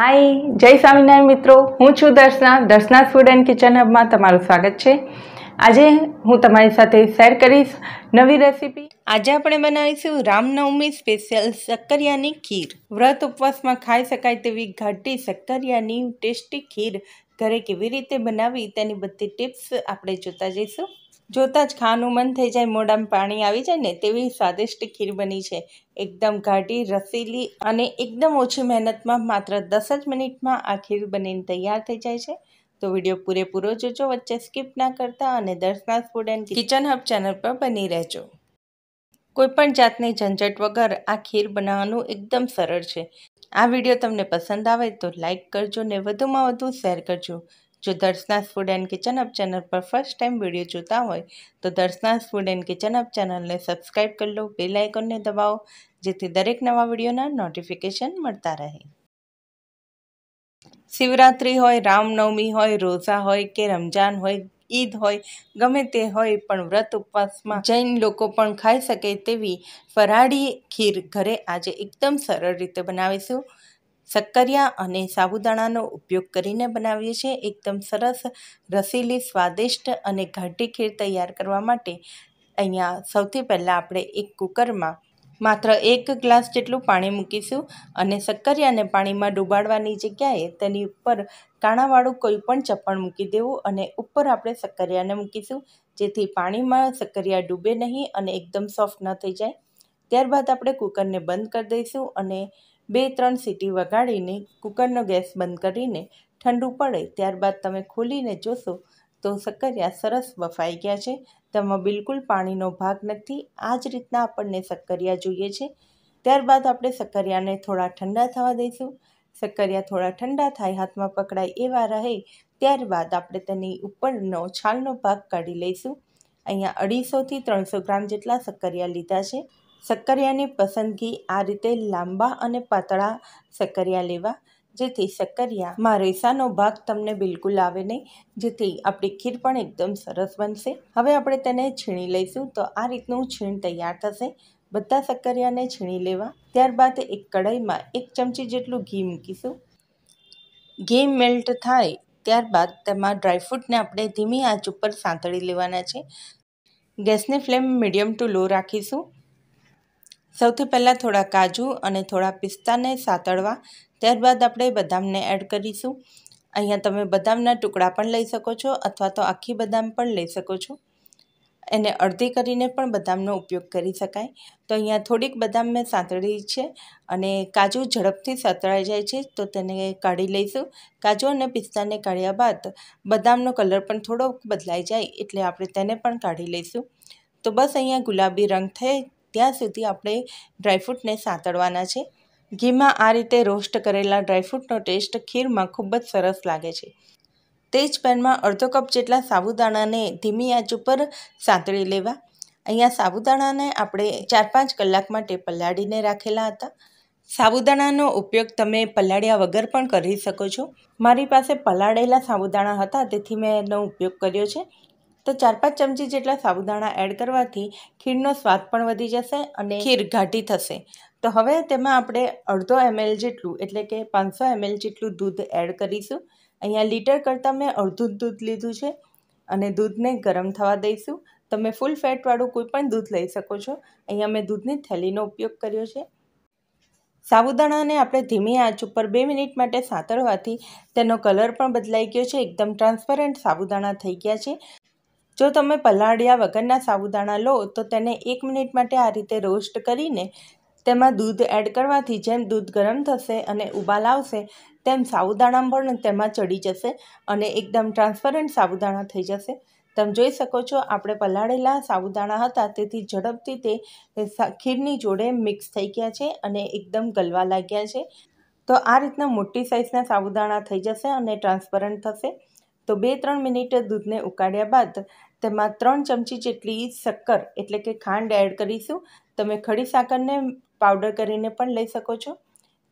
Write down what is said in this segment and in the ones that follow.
હાય જય સ્વામિનારાયણ મિત્રો હું છું Darshana Darshana food and kitchen હબમાં તમારું સ્વાગત છે આજે હું તમારી સાથે શેર કરીશ નવી રેસીપી આજે આપણે બનાવીશું રામનવમી સ્પેશિયલ શક્કરિયાની ખીર વ્રત ઉપવાસમાં ખાઈ શકાય તેવી ઘાટી શક્કરિયાની ટેસ્ટી ખીર ઘરે કેવી રીતે બનાવી તેની બધી ટિપ્સ આપણે જોતા જઈશું જોતાં જ ખાવાનું મન થઈ જાય મોઢામાં પાણી આવી જાય ને તેવી સ્વાદિષ્ટ ખીર બની છે એકદમ ગાઢી રસીલી અને એકદમ ઓછી મહેનતમાં માત્ર દસ જ મિનિટમાં આ ખીર બનીને તૈયાર થઈ જાય છે તો વિડીયો પૂરેપૂરો જોજો વચ્ચે સ્કીપ ના કરતા અને દર્શનાથ food and kitchen hub channel પર બની રહેજો કોઈપણ જાતની ઝંઝટ વગર આ ખીર બનાવવાનું એકદમ સરળ છે આ વિડીયો તમને પસંદ આવે તો લાઇક કરજો ને વધુમાં વધુ શેર કરજો જો Darshana's food and kitchen hub channel પર ફર્સ્ટ ટાઈમ વિડીયો જોતા હોય તો Darshana's food and kitchen hub ચેનલને સબસ્ક્રાઈબ કરી લો બેલ આઇકોનને દબાવો જેથી દરેક નવા વિડીયોના નોટિફિકેશન મળતા રહે શિવરાત્રિ હોય રામનવમી હોય રોઝા હોય કે રમજાન હોય ઈદ હોય ગમે તે હોય પણ વ્રત ઉપવાસમાં જૈન લોકો પણ ખાઈ શકે તેવી ફરાળી ખીર ઘરે આજે એકદમ સરળ રીતે બનાવીશું શક્કરિયા અને સાબુદાણાનો ઉપયોગ કરીને બનાવીએ છીએ એકદમ સરસ રસીલી સ્વાદિષ્ટ અને ઘાટી ખીર તૈયાર કરવા માટે અહીંયા સૌથી પહેલાં આપણે એક કુકરમાં માત્ર એક ગ્લાસ જેટલું પાણી મૂકીશું અને શક્કરિયાને પાણીમાં ડૂબાડવાની જગ્યાએ તેની ઉપર કાણાવાળું કોઈ પણ ચપ્પણ મૂકી દેવું અને ઉપર આપણે શક્કરિયાને મૂકીશું જેથી પાણીમાં શક્કરિયા ડૂબે નહીં અને એકદમ સોફ્ટ ન થઈ જાય ત્યારબાદ આપણે કુકરને બંધ કરી દઈશું અને બે ત્રણ સીટી વગાડીને કુકરનો ગેસ બંધ કરીને ઠંડુ પડે ત્યારબાદ તમે ખોલીને જોશો તો સક્કરિયા સરસ બફાઈ ગયા છે તેમાં બિલકુલ પાણીનો ભાગ નથી આ જ રીતના આપણને સક્કરિયા જોઈએ છે ત્યારબાદ આપણે સક્કરિયાને થોડા ઠંડા થવા દઈશું સક્કરિયા થોડા ઠંડા થાય હાથમાં પકડાય એવા રહે ત્યારબાદ આપણે તેની ઉપરનો છાલનો ભાગ કાઢી લઈશું અહીંયા અઢીસોથી ત્રણસો ગ્રામ જેટલા સક્કરિયા લીધા છે સક્કરિયાની પસંદગી આ રીતે લાંબા અને પાતળા સક્કરિયા લેવા જેથી સક્કરિયામાં રેસાનો ભાગ તમને બિલકુલ આવે નહીં જેથી આપણી ખીર પણ એકદમ સરસ બનશે હવે આપણે તેને છીણી લઈશું તો આ રીતનું છીણ તૈયાર થશે બધા સક્કરિયાને છીણી લેવા ત્યારબાદ એક કઢાઈમાં એક ચમચી જેટલું ઘી મૂકીશું ઘી મેલ્ટ થાય ત્યારબાદ તેમાં ડ્રાયફ્રૂટને આપણે ધીમી આંચ ઉપર સાંતળી લેવાના છે ગેસની ફ્લેમ મીડિયમ ટુ લો રાખીશું સૌથી પહેલાં થોડા કાજુ અને થોડા પિસ્તાને સાતળવા ત્યારબાદ આપણે બદામને એડ કરીશું અહીંયા તમે બદામના ટુકડા પણ લઈ શકો છો અથવા તો આખી બદામ પણ લઈ શકો છો એને અડધી કરીને પણ બદામનો ઉપયોગ કરી શકાય તો અહીંયા થોડીક બદામ મેં સાંતળી છે અને કાજુ ઝડપથી સાંતળાઈ જાય છે તો તેને કાઢી લઈશું કાજુ અને પિસ્તાને કાઢ્યા બાદ બદામનો કલર પણ થોડોક બદલાઈ જાય એટલે આપણે તેને પણ કાઢી લઈશું તો બસ અહીંયા ગુલાબી રંગ થઈ ત્યાં સુધી આપણે ડ્રાયફ્રૂટને સાંતળવાના છે ઘીમાં આ રીતે રોસ્ટ કરેલા ડ્રાયફ્રૂટનો ટેસ્ટ ખીરમાં ખૂબ જ સરસ લાગે છે તે જ પેનમાં અડધો કપ જેટલા સાબુદાણાને ધીમી આંચ ઉપર સાંતળી લેવા અહીંયા સાબુદાણાને આપણે ચાર પાંચ કલાક માટે પલાળીને રાખેલા હતા સાબુદાણાનો ઉપયોગ તમે પલાળ્યા વગર પણ કરી શકો છો મારી પાસે પલાળેલા સાબુદાણા હતા તેથી મેં એનો ઉપયોગ કર્યો છે તો ચાર પાંચ ચમચી જેટલા સાબુદાણા એડ કરવાથી ખીરનો સ્વાદ પણ વધી જશે અને ખીર ઘાટી થશે તો હવે તેમાં આપણે અડધો એમએલ જેટલું એટલે કે પાંચસો એમએલ જેટલું દૂધ એડ કરીશું અહીંયા લીટર કરતાં મેં અડધું દૂધ લીધું છે અને દૂધને ગરમ થવા દઈશું તમે ફૂલ ફેટવાળું કોઈ પણ દૂધ લઈ શકો છો અહીંયા મેં દૂધની થેલીનો ઉપયોગ કર્યો છે સાબુદાણાને આપણે ધીમી આંચ ઉપર બે મિનિટ માટે સાતળવાથી તેનો કલર પણ બદલાઈ ગયો છે એકદમ ટ્રાન્સપરન્ટ સાબુદાણા થઈ ગયા છે જો તમે પલાળ્યા વગરના સાબુદાણા લો તો તેને એક મિનિટ માટે આ રીતે રોસ્ટ કરીને તેમાં દૂધ એડ કરવાથી જેમ દૂધ ગરમ થશે અને ઉબાલ આવશે તેમ સાબુદાણા પણ તેમાં ચડી જશે અને એકદમ ટ્રાન્સપરન્ટ સાબુદાણા થઈ જશે તમે જોઈ શકો છો આપણે પલાળેલા સાબુદાણા હતા તેથી ઝડપથી તે ખીરની જોડે મિક્સ થઈ ગયા છે અને એકદમ ગલવા લાગ્યા છે તો આ રીતના મોટી સાઇઝના સાબુદાણા થઈ જશે અને ટ્રાન્સપરન્ટ થશે તો બે ત્રણ મિનિટ દૂધને ઉકાળ્યા બાદ તેમાં ત્રણ ચમચી જેટલી શક્કર એટલે કે ખાંડ એડ કરીશું તમે ખડી સાકરને પાવડર કરીને પણ લઈ શકો છો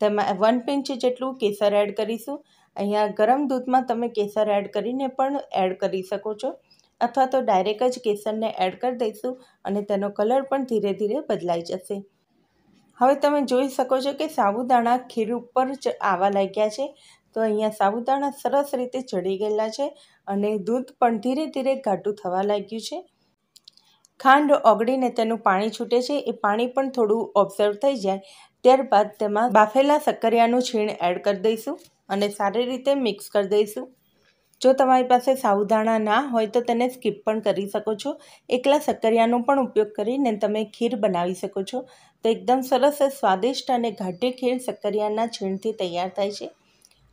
તેમાં વન પિંચ જેટલું કેસર એડ કરીશું અહીંયા ગરમ દૂધમાં તમે કેસર એડ કરીને પણ એડ કરી શકો છો અથવા તો ડાયરેક્ટ જ કેસરને એડ કરી દઈશું અને તેનો કલર પણ ધીરે ધીરે બદલાઈ જશે હવે તમે જોઈ શકો છો કે સાબુદાણા ખીર ઉપર આવવા લાગ્યા છે તો અહીંયા સાબુદાણા સરસ રીતે ચડી ગયેલા છે અને દૂધ પણ ધીરે ધીરે ઘાટું થવા લાગ્યું છે ખાંડ ઓગળીને તેનું પાણી છૂટે છે એ પાણી પણ થોડું ઓબ્ઝર્વ થઈ જાય ત્યારબાદ તેમાં બાફેલા સક્કરિયાનું છીણ એડ કરી દઈશું અને સારી રીતે મિક્સ કરી દઈશું જો તમારી પાસે સાબુદાણા ના હોય તો તેને સ્કીપ પણ કરી શકો છો એકલા સક્કરિયાનો પણ ઉપયોગ કરીને તમે ખીર બનાવી શકો છો તો એકદમ સરસ સ્વાદિષ્ટ અને ઘાટી ખીર સક્કરિયાના છીણથી તૈયાર થાય છે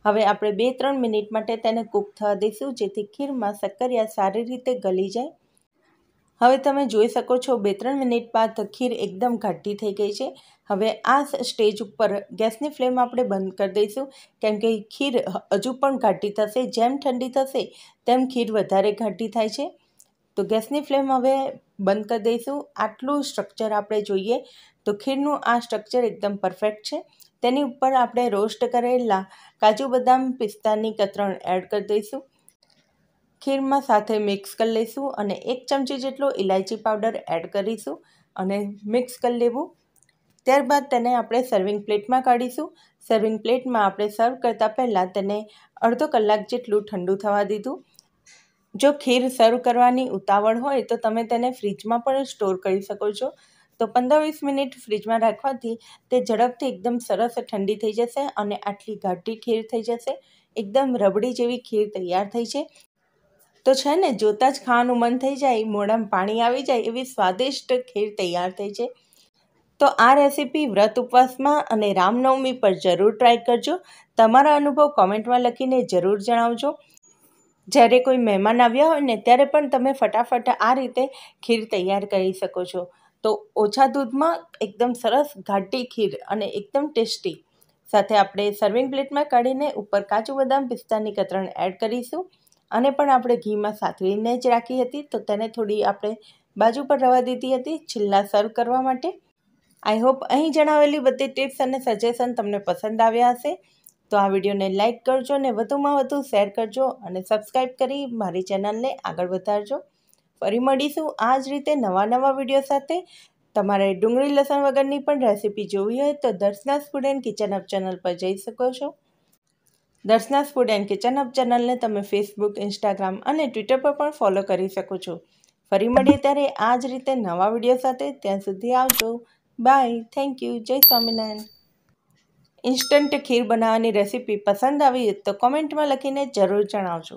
હવે આપણે બે ત્રણ મિનિટ માટે તેને કૂક થવા દઈશું જેથી ખીરમાં સક્કરિયા સારી રીતે ગલી જાય હવે તમે જોઈ શકો છો બે ત્રણ મિનિટ બાદ ખીર એકદમ ઘાટી થઈ ગઈ છે હવે આ સ્ટેજ ઉપર ગેસની ફ્લેમ આપણે બંધ કરી દઈશું કેમ કે ખીર હજુ પણ ઘાટી થશે જેમ ઠંડી થશે તેમ ખીર વધારે ઘાટી થાય છે તો ગેસની ફ્લેમ હવે બંધ કરી દઈશું આટલું સ્ટ્રક્ચર આપણે જોઈએ તો ખીરનું આ સ્ટ્રક્ચર એકદમ પરફેક્ટ છે તેની ઉપર આપણે રોસ્ટ કરેલા કાજુ બદામ પિસ્તાની કતરણ એડ કરી દઈશું ખીરમાં સાથે મિક્સ કરી લઈશું અને એક ચમચી જેટલો ઇલાયચી પાવડર એડ કરીશું અને મિક્સ કરી લેવું ત્યારબાદ તેને આપણે સર્વિંગ પ્લેટમાં કાઢીશું સર્વિંગ પ્લેટમાં આપણે સર્વ કરતાં પહેલાં તેને અડધો કલાક જેટલું ઠંડુ થવા દીધું જો ખીર સર્વ કરવાની ઉતાવળ હોય તો તમે તેને ફ્રીજમાં પણ સ્ટોર કરી શકો છો તો પંદર વીસ મિનિટ ફ્રીજમાં રાખવાથી તે ઝડપથી એકદમ સરસ ઠંડી થઈ જશે અને આટલી ઘાટી ખીર થઈ જશે એકદમ રબડી જેવી ખીર તૈયાર થઈ છે તો છે ને જોતાં જ ખાવાનું મન થઈ જાય મોઢામાં પાણી આવી જાય એવી સ્વાદિષ્ટ ખીર તૈયાર થઈ છે તો આ રેસીપી વ્રત ઉપવાસમાં અને રામનવમી પર જરૂર ટ્રાય કરજો તમારા અનુભવ કોમેન્ટમાં લખીને જરૂર જણાવજો જ્યારે કોઈ મહેમાન આવ્યા હોય ને ત્યારે પણ તમે ફટાફટ આ રીતે ખીર તૈયાર કરી શકો છો તો ઓછા દૂધમાં એકદમ સરસ ઘાટી ખીર અને એકદમ ટેસ્ટી સાથે આપણે સર્વિંગ પ્લેટમાં કાઢીને ઉપર કાજુ બદામ પિસ્તાની કતરણ એડ કરીશું અને પણ આપણે ઘીમાં સાતરીને જ રાખી હતી તો તેને થોડી આપણે બાજુ પર રવા દીધી હતી છેલ્લા સર્વ કરવા માટે આઈ હોપ અહીં જણાવેલી બધી ટિપ્સ અને સજેશન તમને પસંદ આવ્યા હશે તો આ વિડીયોને લાઇક કરજો ને વધુમાં વધુ શેર કરજો અને સબસ્ક્રાઈબ કરી મારી ચેનલને આગળ વધારજો ફરી મળીશું આ જ રીતે નવા નવા વિડીયો સાથે તમારે ડુંગળી લસણ વગરની પણ રેસીપી જોવી હોય તો Darshana food and kitchen hub channel પર જઈ શકો છો Darshana food and kitchen hub ચેનલને તમે ફેસબુક ઇન્સ્ટાગ્રામ અને ટ્વિટર પર પણ ફોલો કરી શકો છો ફરી મળીએ ત્યારે આ જ રીતે નવા વિડીયો સાથે ત્યાં સુધી આવજો બાય થેન્ક યુ જય સ્વામિનારાયણ ઇન્સ્ટન્ટ ખીર બનાવવાની રેસીપી પસંદ આવી તો કોમેન્ટમાં લખીને જરૂર જણાવજો